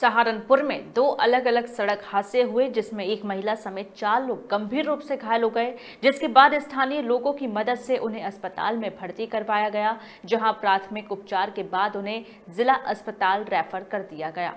सहारनपुर में दो अलग अलग सड़क हादसे हुए जिसमें एक महिला समेत चार लोग गंभीर रूप से घायल हो गए जिसके बाद स्थानीय लोगों की मदद से उन्हें अस्पताल में भर्ती करवाया गया जहां प्राथमिक उपचार के बाद उन्हें जिला अस्पताल रेफर कर दिया गया